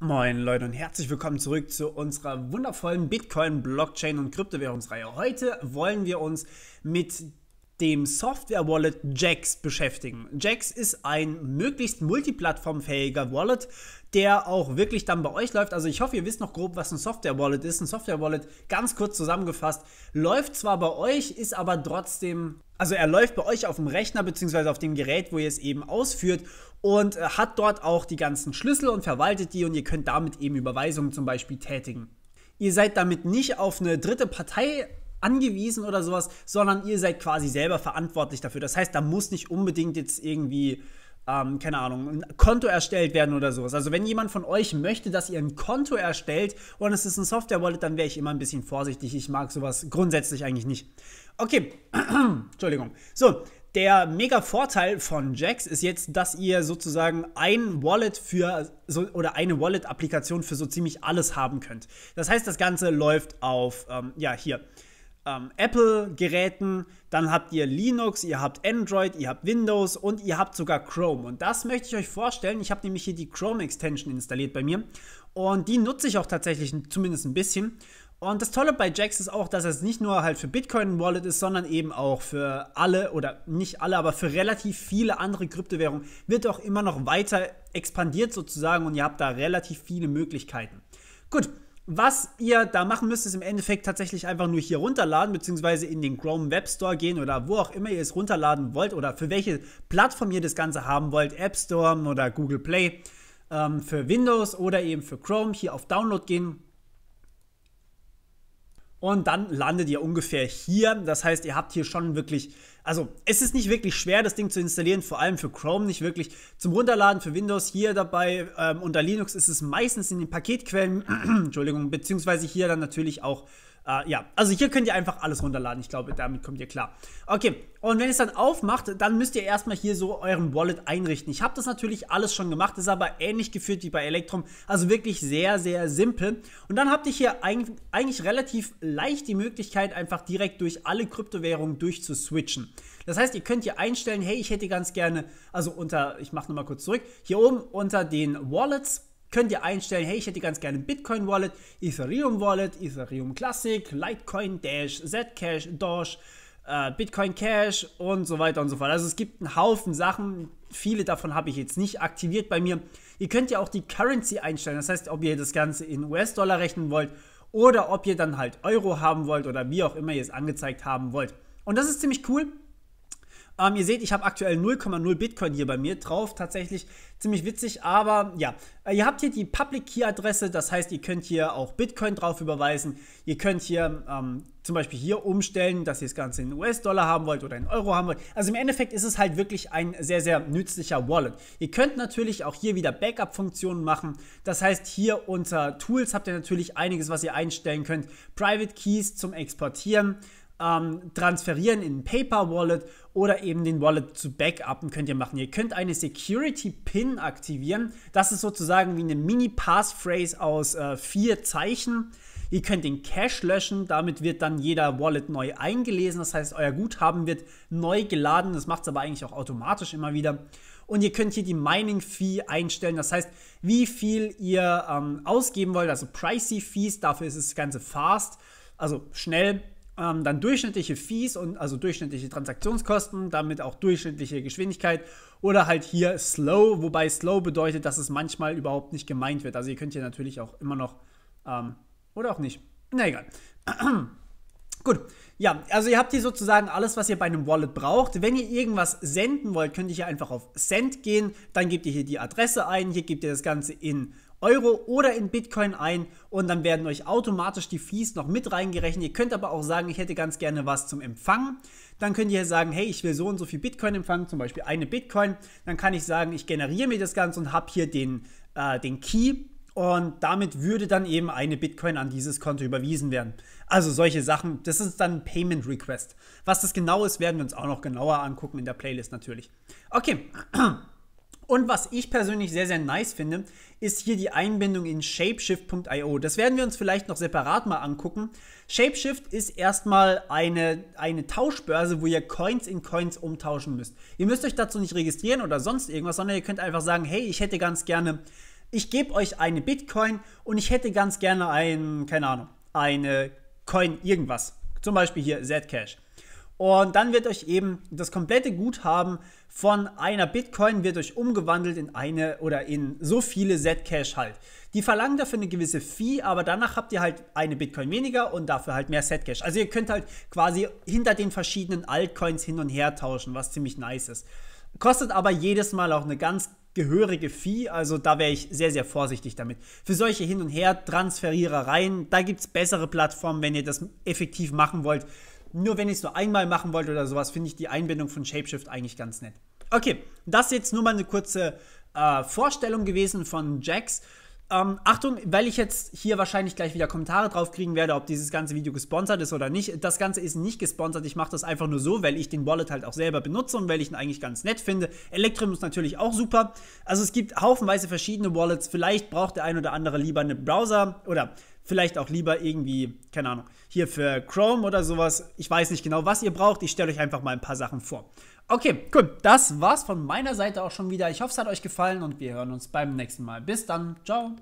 Moin Leute und herzlich willkommen zurück zu unserer wundervollen Bitcoin, Blockchain und Kryptowährungsreihe. Heute wollen wir uns mit dem Software-Wallet Jax beschäftigen. Jax ist ein möglichst multiplattformfähiger Wallet, der auch wirklich dann bei euch läuft. Also ich hoffe, ihr wisst noch grob, was ein Software-Wallet ist. Ein Software-Wallet, ganz kurz zusammengefasst, läuft zwar bei euch, ist aber trotzdem, also er läuft bei euch auf dem Rechner bzw. auf dem Gerät, wo ihr es eben ausführt und äh, hat dort auch die ganzen Schlüssel und verwaltet die und ihr könnt damit eben Überweisungen zum Beispiel tätigen. Ihr seid damit nicht auf eine dritte Partei angewiesen oder sowas, sondern ihr seid quasi selber verantwortlich dafür. Das heißt, da muss nicht unbedingt jetzt irgendwie ähm, keine Ahnung, ein Konto erstellt werden oder sowas. Also wenn jemand von euch möchte, dass ihr ein Konto erstellt und es ist ein Software-Wallet, dann wäre ich immer ein bisschen vorsichtig. Ich mag sowas grundsätzlich eigentlich nicht. Okay, Entschuldigung. So, der mega Vorteil von Jax ist jetzt, dass ihr sozusagen ein Wallet für so, oder eine Wallet-Applikation für so ziemlich alles haben könnt. Das heißt, das Ganze läuft auf, ähm, ja, hier ähm, Apple-Geräten, dann habt ihr Linux, ihr habt Android, ihr habt Windows und ihr habt sogar Chrome. Und das möchte ich euch vorstellen. Ich habe nämlich hier die Chrome-Extension installiert bei mir und die nutze ich auch tatsächlich zumindest ein bisschen. Und das Tolle bei Jax ist auch, dass es nicht nur halt für Bitcoin Wallet ist, sondern eben auch für alle oder nicht alle, aber für relativ viele andere Kryptowährungen wird auch immer noch weiter expandiert sozusagen und ihr habt da relativ viele Möglichkeiten. Gut, was ihr da machen müsst, ist im Endeffekt tatsächlich einfach nur hier runterladen, beziehungsweise in den Chrome Web Store gehen oder wo auch immer ihr es runterladen wollt oder für welche Plattform ihr das Ganze haben wollt, App Store oder Google Play, ähm, für Windows oder eben für Chrome, hier auf Download gehen und dann landet ihr ungefähr hier. Das heißt, ihr habt hier schon wirklich, also es ist nicht wirklich schwer, das Ding zu installieren, vor allem für Chrome nicht wirklich. Zum Runterladen für Windows hier dabei, ähm, unter Linux ist es meistens in den Paketquellen, Entschuldigung, beziehungsweise hier dann natürlich auch äh, ja, also hier könnt ihr einfach alles runterladen. Ich glaube, damit kommt ihr klar. Okay, und wenn ihr es dann aufmacht, dann müsst ihr erstmal hier so euren Wallet einrichten. Ich habe das natürlich alles schon gemacht, ist aber ähnlich geführt wie bei Electrum. Also wirklich sehr, sehr simpel. Und dann habt ihr hier eigentlich, eigentlich relativ leicht die Möglichkeit, einfach direkt durch alle Kryptowährungen durchzuswitchen. Das heißt, ihr könnt hier einstellen, hey, ich hätte ganz gerne, also unter, ich mache nochmal kurz zurück, hier oben unter den Wallets könnt ihr einstellen, hey, ich hätte ganz gerne Bitcoin Wallet, Ethereum Wallet, Ethereum Classic, Litecoin Dash, Zcash, Dosh, äh, Bitcoin Cash und so weiter und so fort. Also es gibt einen Haufen Sachen, viele davon habe ich jetzt nicht aktiviert bei mir. Ihr könnt ja auch die Currency einstellen, das heißt, ob ihr das Ganze in US-Dollar rechnen wollt oder ob ihr dann halt Euro haben wollt oder wie auch immer ihr es angezeigt haben wollt. Und das ist ziemlich cool. Ähm, ihr seht, ich habe aktuell 0,0 Bitcoin hier bei mir drauf. Tatsächlich ziemlich witzig, aber ja. Äh, ihr habt hier die Public Key Adresse, das heißt, ihr könnt hier auch Bitcoin drauf überweisen. Ihr könnt hier ähm, zum Beispiel hier umstellen, dass ihr das Ganze in US-Dollar haben wollt oder in Euro haben wollt. Also im Endeffekt ist es halt wirklich ein sehr, sehr nützlicher Wallet. Ihr könnt natürlich auch hier wieder Backup-Funktionen machen. Das heißt, hier unter Tools habt ihr natürlich einiges, was ihr einstellen könnt. Private Keys zum Exportieren ähm, transferieren in ein PayPal Wallet oder eben den Wallet zu backuppen könnt ihr machen. Ihr könnt eine Security Pin aktivieren. Das ist sozusagen wie eine Mini Passphrase aus äh, vier Zeichen. Ihr könnt den Cache löschen, damit wird dann jeder Wallet neu eingelesen. Das heißt, euer Guthaben wird neu geladen. Das macht es aber eigentlich auch automatisch immer wieder. Und ihr könnt hier die Mining Fee einstellen. Das heißt, wie viel ihr ähm, ausgeben wollt, also Pricey Fees. Dafür ist das Ganze fast, also schnell ähm, dann durchschnittliche Fees und also durchschnittliche Transaktionskosten, damit auch durchschnittliche Geschwindigkeit oder halt hier Slow, wobei Slow bedeutet, dass es manchmal überhaupt nicht gemeint wird. Also ihr könnt hier natürlich auch immer noch ähm, oder auch nicht. Na egal. Gut, ja, also ihr habt hier sozusagen alles, was ihr bei einem Wallet braucht. Wenn ihr irgendwas senden wollt, könnt ihr hier einfach auf Send gehen, dann gebt ihr hier die Adresse ein, hier gebt ihr das Ganze in Euro oder in Bitcoin ein und dann werden euch automatisch die Fees noch mit reingerechnet. Ihr könnt aber auch sagen, ich hätte ganz gerne was zum Empfangen. Dann könnt ihr sagen, hey, ich will so und so viel Bitcoin empfangen, zum Beispiel eine Bitcoin. Dann kann ich sagen, ich generiere mir das Ganze und habe hier den, äh, den Key und damit würde dann eben eine Bitcoin an dieses Konto überwiesen werden. Also solche Sachen, das ist dann ein Payment Request. Was das genau ist, werden wir uns auch noch genauer angucken in der Playlist natürlich. Okay. Und was ich persönlich sehr, sehr nice finde, ist hier die Einbindung in Shapeshift.io. Das werden wir uns vielleicht noch separat mal angucken. Shapeshift ist erstmal eine, eine Tauschbörse, wo ihr Coins in Coins umtauschen müsst. Ihr müsst euch dazu nicht registrieren oder sonst irgendwas, sondern ihr könnt einfach sagen, hey, ich hätte ganz gerne, ich gebe euch eine Bitcoin und ich hätte ganz gerne ein, keine Ahnung, eine Coin irgendwas. Zum Beispiel hier Zcash. Und dann wird euch eben das komplette Guthaben von einer Bitcoin wird euch umgewandelt in eine oder in so viele Zcash halt. Die verlangen dafür eine gewisse Fee, aber danach habt ihr halt eine Bitcoin weniger und dafür halt mehr Zcash. Also ihr könnt halt quasi hinter den verschiedenen Altcoins hin und her tauschen, was ziemlich nice ist. Kostet aber jedes Mal auch eine ganz gehörige Fee, also da wäre ich sehr, sehr vorsichtig damit. Für solche Hin- und Her-Transferierereien, da gibt es bessere Plattformen, wenn ihr das effektiv machen wollt. Nur wenn ich es nur einmal machen wollte oder sowas, finde ich die Einbindung von Shapeshift eigentlich ganz nett. Okay, das ist jetzt nur mal eine kurze äh, Vorstellung gewesen von Jax. Ähm, Achtung, weil ich jetzt hier wahrscheinlich gleich wieder Kommentare drauf kriegen werde, ob dieses ganze Video gesponsert ist oder nicht. Das Ganze ist nicht gesponsert. Ich mache das einfach nur so, weil ich den Wallet halt auch selber benutze und weil ich ihn eigentlich ganz nett finde. Electrum ist natürlich auch super. Also es gibt haufenweise verschiedene Wallets. Vielleicht braucht der ein oder andere lieber einen Browser oder vielleicht auch lieber irgendwie, keine Ahnung, hier für Chrome oder sowas. Ich weiß nicht genau, was ihr braucht. Ich stelle euch einfach mal ein paar Sachen vor. Okay, gut. Das war's von meiner Seite auch schon wieder. Ich hoffe, es hat euch gefallen und wir hören uns beim nächsten Mal. Bis dann. Ciao.